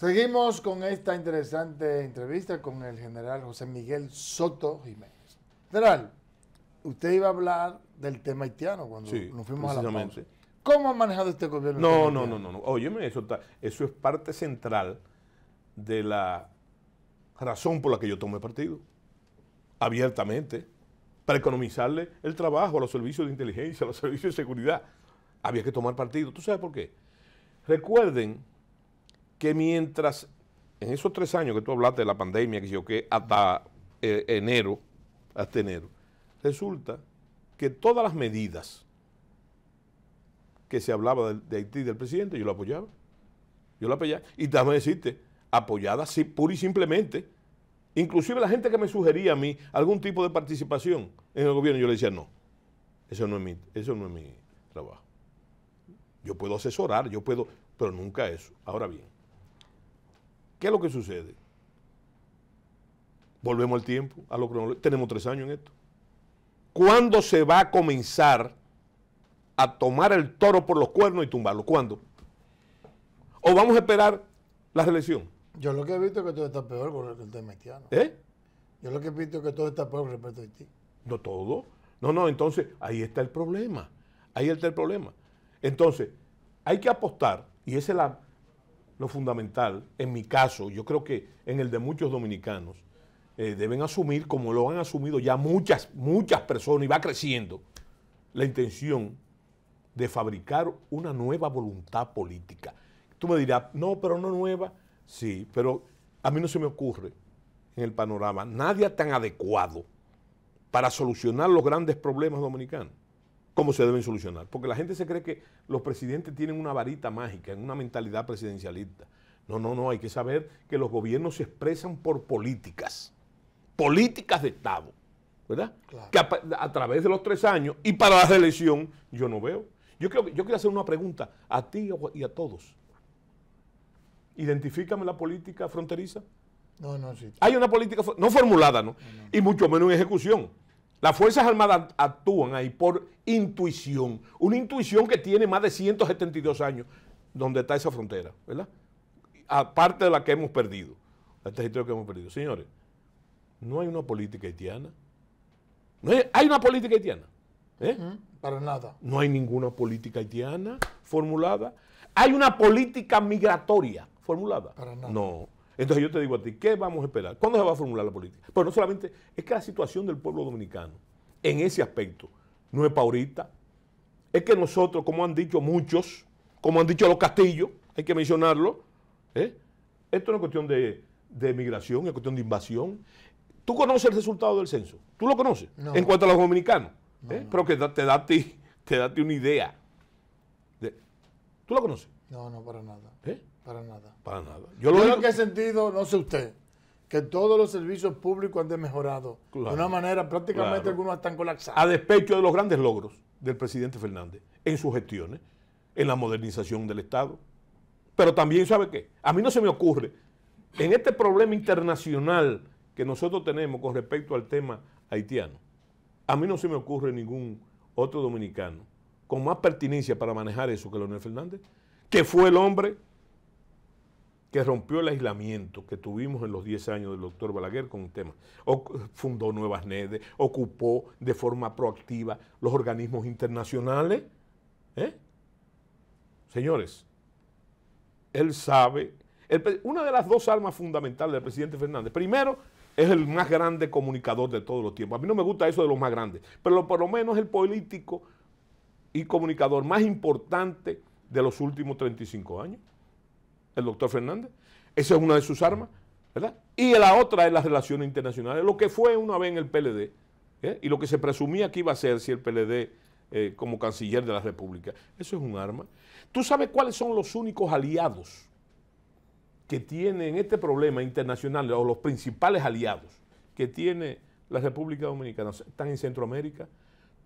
Seguimos con esta interesante entrevista con el general José Miguel Soto Jiménez. General, usted iba a hablar del tema haitiano cuando nos fuimos a la pausa. ¿Cómo ha manejado este gobierno? No, no, no, no, no. Óyeme, eso, eso es parte central de la razón por la que yo tomé partido. Abiertamente. Para economizarle el trabajo a los servicios de inteligencia, a los servicios de seguridad. Había que tomar partido. ¿Tú sabes por qué? Recuerden que mientras en esos tres años que tú hablaste de la pandemia, que yo que hasta eh, enero, hasta enero, resulta que todas las medidas que se hablaba de, de Haití del presidente, yo lo apoyaba. Yo lo apoyaba. Y también decirte, apoyada pura y simplemente. Inclusive la gente que me sugería a mí algún tipo de participación en el gobierno, yo le decía, no, eso no es mi, eso no es mi trabajo. Yo puedo asesorar, yo puedo, pero nunca eso. Ahora bien, ¿Qué es lo que sucede? Volvemos al tiempo, a lo Tenemos tres años en esto. ¿Cuándo se va a comenzar a tomar el toro por los cuernos y tumbarlo? ¿Cuándo? ¿O vamos a esperar la reelección? Yo lo que he visto es que todo está peor con el tema haitiano. ¿Eh? Yo lo que he visto es que todo está peor respecto a Haití. No todo. No, no, entonces ahí está el problema. Ahí está el problema. Entonces, hay que apostar, y esa es la lo fundamental, en mi caso, yo creo que en el de muchos dominicanos, eh, deben asumir, como lo han asumido ya muchas, muchas personas, y va creciendo, la intención de fabricar una nueva voluntad política. Tú me dirás, no, pero no nueva. Sí, pero a mí no se me ocurre en el panorama nadie tan adecuado para solucionar los grandes problemas dominicanos cómo se deben solucionar. Porque la gente se cree que los presidentes tienen una varita mágica, una mentalidad presidencialista. No, no, no, hay que saber que los gobiernos se expresan por políticas, políticas de Estado, ¿verdad? Que a, través de los tres años y para la reelección yo no veo. Yo, creo, yo quiero hacer una pregunta a ti y a todos. Identifícame la política fronteriza. No, no, sí. Hay una política no formulada, no. Y mucho menos en ejecución. Las Fuerzas Armadas actúan ahí por intuición, una intuición que tiene más de 172 años, donde está esa frontera, ¿verdad? Aparte de la que hemos perdido, el territorio que hemos perdido. Señores, no hay una política haitiana. No hay, una política haitiana. ¿eh? Para nada. No hay ninguna política haitiana formulada. Hay una política migratoria formulada. Para nada. No. Entonces yo te digo a ti, ¿qué vamos a esperar? ¿Cuándo se va a formular la política? Pero no solamente, es que la situación del pueblo dominicano en ese aspecto no es paurita. Es que nosotros, como han dicho muchos, como han dicho los castillos, hay que mencionarlo, ¿eh? esto no es cuestión de, migración, es cuestión de invasión. ¿Tú conoces el resultado del censo? ¿Tú lo conoces? En cuanto a los dominicanos. ¿eh? Pero que te da, te da una idea. ¿Tú lo conoces? No, no, para nada. ¿Eh? Para nada. Para nada. Yo, lo, veo que he sentido, no sé usted, que todos los servicios públicos han de mejorado de una manera, prácticamente algunos están colapsados. A despecho de los grandes logros del presidente Fernández en sus gestiones, en la modernización del Estado. Pero también, ¿sabe qué? A mí no se me ocurre, en este problema internacional que nosotros tenemos con respecto al tema haitiano, a mí no se me ocurre ningún otro dominicano con más pertinencia para manejar eso que Leonel Fernández, que fue el hombre que rompió el aislamiento que tuvimos en los 10 años del doctor Balaguer con un tema. fundó nuevas Nedes, ocupó de forma proactiva los organismos internacionales. ¿eh? Señores, él sabe, una de las dos almas fundamentales del presidente Fernández, primero, es el más grande comunicador de todos los tiempos. A mí no me gusta eso de los más grandes, pero por lo menos el político y comunicador más importante de los últimos 35 años el doctor Fernández. Esa es una de sus armas, ¿verdad? Y la otra es las relaciones internacionales, lo que fue una vez en el PLD ¿eh? y lo que se presumía que iba a ser si el PLD eh, como canciller de la República. Eso es un arma. ¿Tú sabes cuáles son los únicos aliados que en este problema internacional, o los principales aliados que tiene la República Dominicana? Están en Centroamérica.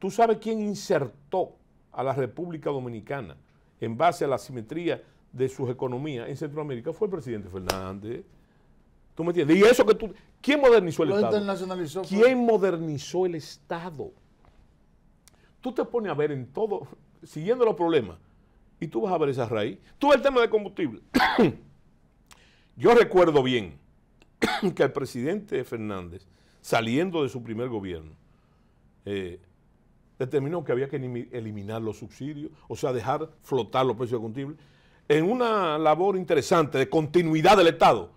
¿Tú sabes quién insertó a la República Dominicana en base a la simetría de sus economías en Centroamérica fue el presidente Fernández. ¿Tú me entiendes? Y eso que tú... ¿Quién modernizó el Estado? ¿Quién modernizó el Estado? Tú te pones a ver en todo, siguiendo los problemas, y tú vas a ver esa raíz. Tú ves el tema de combustible. Yo recuerdo bien que el presidente Fernández, saliendo de su primer gobierno, eh, determinó que había que eliminar los subsidios, o sea, dejar flotar los precios de combustible en una labor interesante de continuidad del Estado,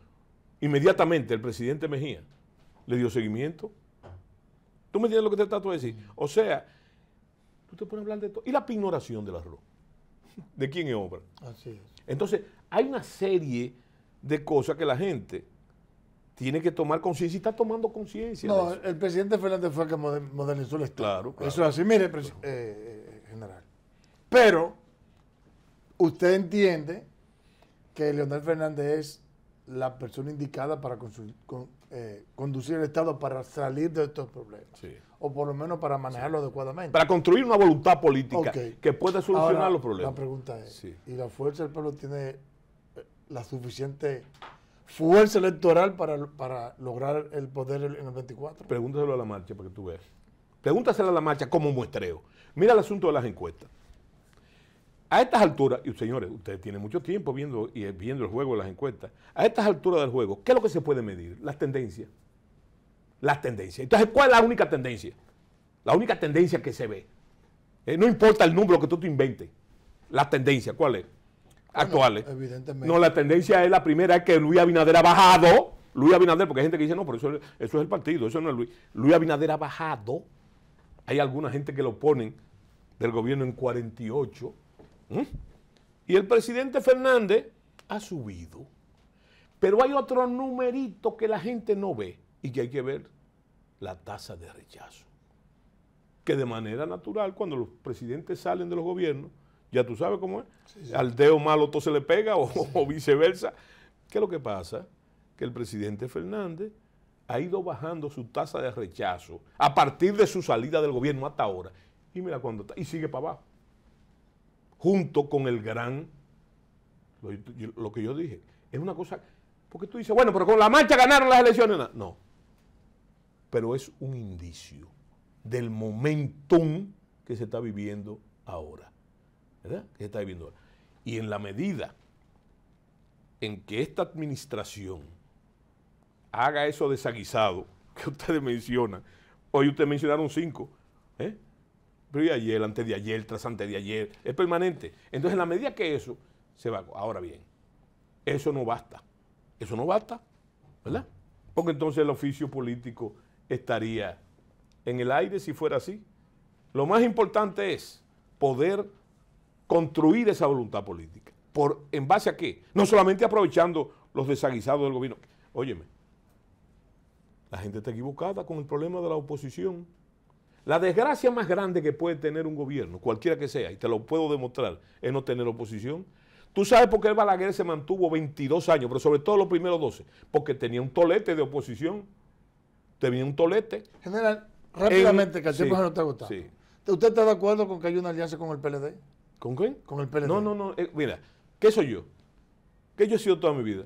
inmediatamente el presidente Mejía le dio seguimiento. ¿Tú me entiendes lo que te trato de decir? O sea, tú te pones a hablar de todo. ¿Y la pignoración del arroz? ¿De quién es obra? Así es. Entonces, hay una serie de cosas que la gente tiene que tomar conciencia y está tomando conciencia. No, el presidente Fernández fue el que modernizó el Estado. Claro, claro. Eso es así. Mire, eh, eh, eh, general. Pero usted entiende que Leonel Fernández es la persona indicada para eh, conducir el Estado para salir de estos problemas. O por lo menos para manejarlo adecuadamente. Para construir una voluntad política que pueda solucionar los problemas. La pregunta es, ¿y la fuerza del pueblo tiene eh, la suficiente fuerza electoral para, para lograr el poder en el 24? Pregúntaselo a la marcha para que tú veas. Pregúntaselo a la marcha como muestreo. Mira el asunto de las encuestas. A estas alturas, y señores, ustedes tienen mucho tiempo viendo, y eh, viendo el juego, las encuestas, a estas alturas del juego, ¿qué es lo que se puede medir? Las tendencias. Las tendencias. Entonces, ¿cuál es la única tendencia? La única tendencia que se ve. Eh, no importa el número que tú te inventes. Las tendencias, ¿cuál es? Actuales. evidentemente. No, la tendencia es la primera, es que Luis Abinader ha bajado. Luis Abinader, porque hay gente que dice, no, pero eso, eso es el partido, eso no es Luis. Luis Abinader ha bajado. Hay alguna gente que lo ponen del gobierno en 48 ¿Mm? Y el presidente Fernández ha subido. Pero hay otro numerito que la gente no ve y que hay que ver, la tasa de rechazo. Que de manera natural, cuando los presidentes salen de los gobiernos, ya tú sabes cómo es, al dedo malo todo se le pega o, viceversa. ¿Qué es lo que pasa? Que el presidente Fernández ha ido bajando su tasa de rechazo a partir de su salida del gobierno hasta ahora. Y mira cuando y sigue para abajo junto con el gran, lo, que yo dije, es una cosa, porque tú dices, bueno, pero con la marcha ganaron las elecciones. No, pero es un indicio del momentum que se está viviendo ahora, ¿verdad? Que se está viviendo ahora. Y en la medida en que esta administración haga eso desaguisado que ustedes mencionan, hoy ustedes mencionaron cinco, ¿eh? ayer, antes de ayer, tras antes de ayer, es permanente. Entonces, en la medida que eso se va, ahora bien, eso no basta, eso no basta, ¿verdad? Porque entonces el oficio político estaría en el aire si fuera así. Lo más importante es poder construir esa voluntad política. Por, ¿En base a qué? No solamente aprovechando los desaguisados del gobierno. Óyeme, la gente está equivocada con el problema de la oposición. La desgracia más grande que puede tener un gobierno, cualquiera que sea, y te lo puedo demostrar, es no tener oposición. Tú sabes por qué el Balaguer se mantuvo 22 años, pero sobre todo los primeros 12, porque tenía un tolete de oposición. Tenía un tolete. General, rápidamente, que el tiempo no te gusta. ¿Usted está de acuerdo con que hay una alianza con el PLD? ¿Con quién? Con el PLD. No, no, no. Eh, mira, ¿qué soy yo? ¿Qué yo he sido toda mi vida?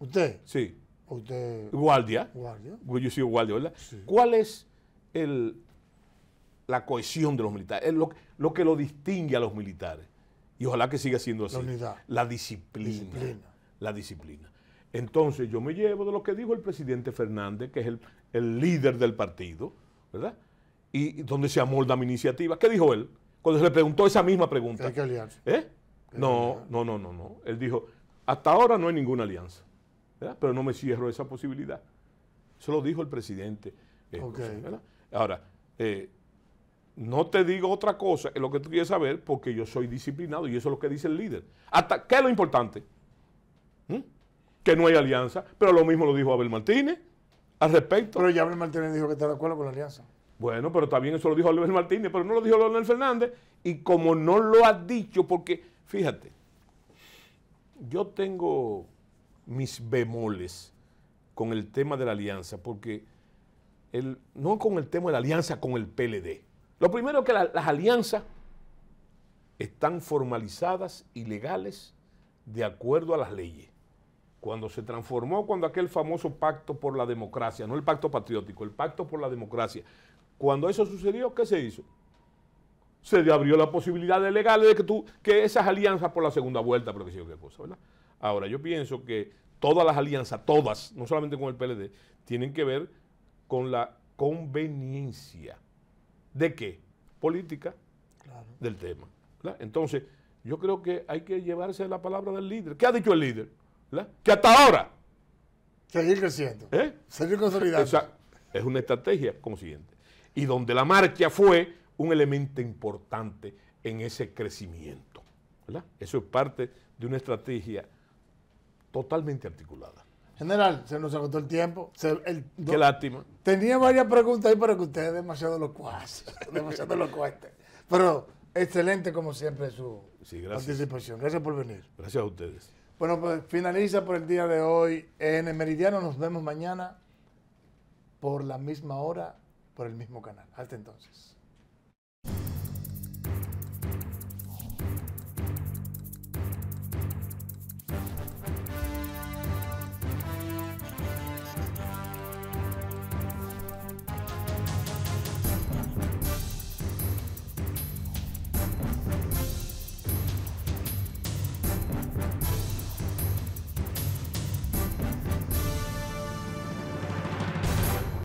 ¿Usted? Sí. ¿Usted? Guardia. Guardia. Yo he sido guardia, ¿verdad? ¿Cuál es el, la cohesión de los militares, es lo, que lo distingue a los militares. Y ojalá que siga siendo así. La unidad. La disciplina, La disciplina. Entonces yo me llevo de lo que dijo el presidente Fernández, que es el, líder del partido, ¿verdad? Y, donde se amolda mi iniciativa. ¿Qué dijo él? Cuando se le preguntó esa misma pregunta. Hay que ¿Eh? No, no, no, no, no. Él dijo, hasta ahora no hay ninguna alianza, ¿verdad? pero no me cierro esa posibilidad. Eso lo dijo el presidente. Eh, ahora, eh, no te digo otra cosa, es lo que tú quieres saber, porque yo soy disciplinado y eso es lo que dice el líder. Hasta, ¿Qué es lo importante? ¿Mm? Que no hay alianza, pero lo mismo lo dijo Abel Martínez al respecto. Pero ya Abel Martínez dijo que está de acuerdo con la alianza. Bueno, pero también eso lo dijo Abel Martínez, pero no lo dijo Leonel Fernández. Y como no lo ha dicho, porque, fíjate, yo tengo mis bemoles con el tema de la alianza, porque no con el tema de la alianza con el PLD lo primero es que las alianzas están formalizadas y legales de acuerdo a las leyes. Cuando se transformó, cuando aquel famoso pacto por la democracia, no el pacto patriótico, el pacto por la democracia, cuando eso sucedió, ¿qué se hizo? Se abrió la posibilidad de legales de que tú, que esas alianzas por la segunda vuelta, pero que qué cosa, ¿verdad? Ahora, yo pienso que todas las alianzas, todas, no solamente con el PLD, tienen que ver con la conveniencia ¿De qué? Política del tema. Entonces, yo creo que hay que llevarse la palabra del líder. ¿Qué ha dicho el líder? Que hasta ahora. Seguir creciendo. ¿Eh? Seguir consolidando. es una estrategia consciente. Y donde la marcha fue un elemento importante en ese crecimiento. Eso es parte de una estrategia totalmente articulada. General, se nos agotó el tiempo. Qué lástima. Tenía varias preguntas ahí, para que ustedes demasiado locuaz, demasiado este. Pero excelente, como siempre, su participación. Gracias por venir. Gracias a ustedes. Bueno, pues finaliza por el día de hoy en el Meridiano. Nos vemos mañana por la misma hora, por el mismo canal. Hasta entonces.